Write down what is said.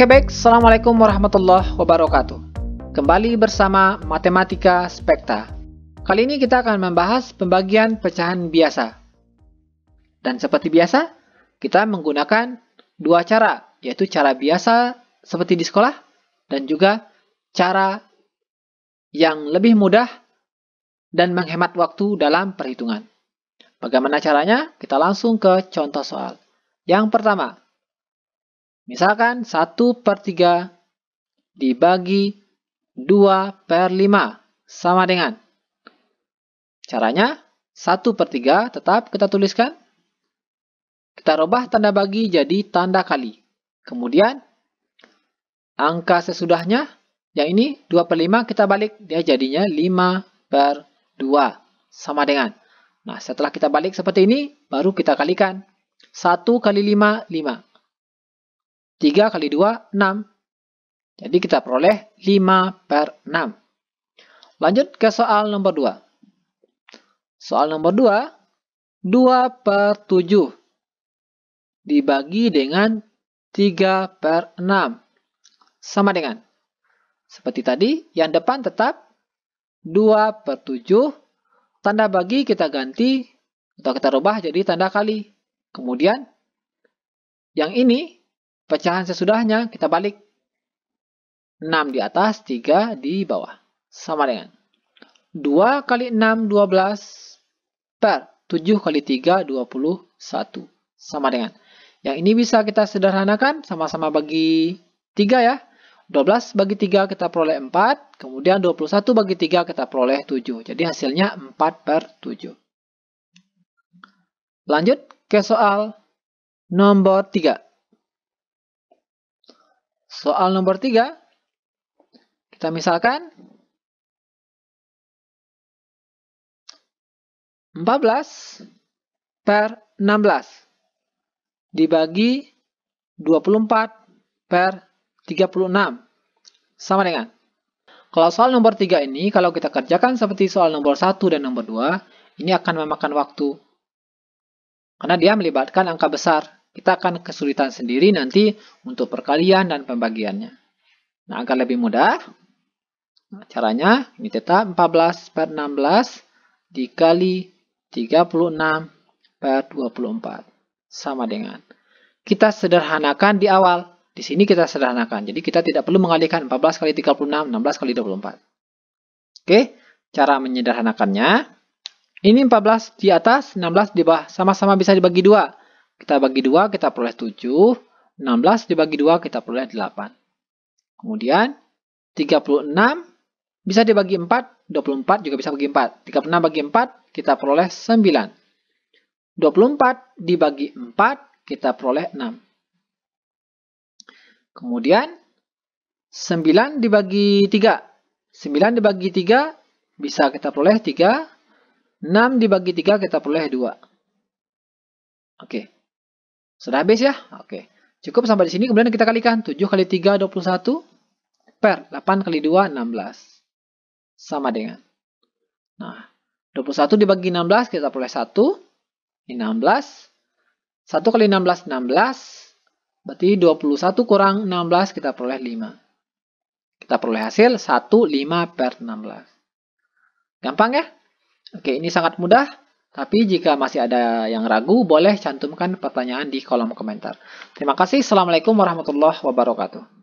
Oke baik, Assalamualaikum warahmatullahi wabarakatuh. Kembali bersama Matematika Spekta. Kali ini kita akan membahas pembagian pecahan biasa. Dan seperti biasa, kita menggunakan dua cara, yaitu cara biasa seperti di sekolah, dan juga cara yang lebih mudah dan menghemat waktu dalam perhitungan. Bagaimana caranya? Kita langsung ke contoh soal. Yang pertama, Misalkan 1 per 3 dibagi 2 per 5 sama dengan. Caranya 1 per 3 tetap kita tuliskan. Kita rubah tanda bagi jadi tanda kali. Kemudian angka sesudahnya yang ini 2 per 5 kita balik. Dia jadinya 5 per 2 sama dengan. Nah setelah kita balik seperti ini baru kita kalikan. 1 kali 5, 5. 3 kali 2, 6. Jadi kita peroleh 5 per 6. Lanjut ke soal nomor 2. Soal nomor 2, 2 per 7 dibagi dengan 3 per 6. Sama dengan. Seperti tadi, yang depan tetap 2 per 7. Tanda bagi kita ganti atau kita rubah jadi tanda kali. Kemudian, yang ini Pecahan sesudahnya kita balik. 6 di atas, 3 di bawah. Sama dengan 2 kali 6, 12 per 7 kali 3, 21. Sama dengan. Yang ini bisa kita sederhanakan, sama-sama bagi 3 ya. 12 bagi 3 kita peroleh 4, kemudian 21 bagi 3 kita peroleh 7. Jadi hasilnya 4 per 7. Lanjut ke soal nomor 3. Soal nomor 3, kita misalkan 14 per 16 dibagi 24 per 36 sama dengan kalau soal nomor 3 ini kalau kita kerjakan seperti soal nomor 1 dan nomor 2 ini akan memakan waktu karena dia melibatkan angka besar kita akan kesulitan sendiri nanti untuk perkalian dan pembagiannya. Nah, agar lebih mudah, caranya ini tetap 14 per 16 dikali 36 per 24. Sama dengan. Kita sederhanakan di awal. Di sini kita sederhanakan. Jadi kita tidak perlu mengalihkan 14 kali 36, 16 kali 24. Oke, cara menyederhanakannya. Ini 14 di atas, 16 di bawah. Sama-sama bisa dibagi dua. Kita bagi 2, kita peroleh 7. 16 dibagi 2, kita peroleh 8. Kemudian, 36 bisa dibagi 4. 24 juga bisa bagi 4. 36 bagi 4, kita peroleh 9. 24 dibagi 4, kita peroleh 6. Kemudian, 9 dibagi 3. 9 dibagi 3 bisa kita peroleh 3. 6 dibagi 3 kita peroleh 2. Oke. Okay. Sudah habis ya? Oke. Cukup sampai di sini. Kemudian kita kalikan. 7 kali 3, 21. Per. 8 kali 2, 16. Sama dengan. Nah, 21 dibagi 16. Kita peroleh 1. Ini 16. 1 kali 16, 16. Berarti 21 kurang 16 kita peroleh 5. Kita peroleh hasil 1, 5 per 16. Gampang ya? Oke, ini sangat mudah. Tapi jika masih ada yang ragu, boleh cantumkan pertanyaan di kolom komentar. Terima kasih. Assalamualaikum warahmatullahi wabarakatuh.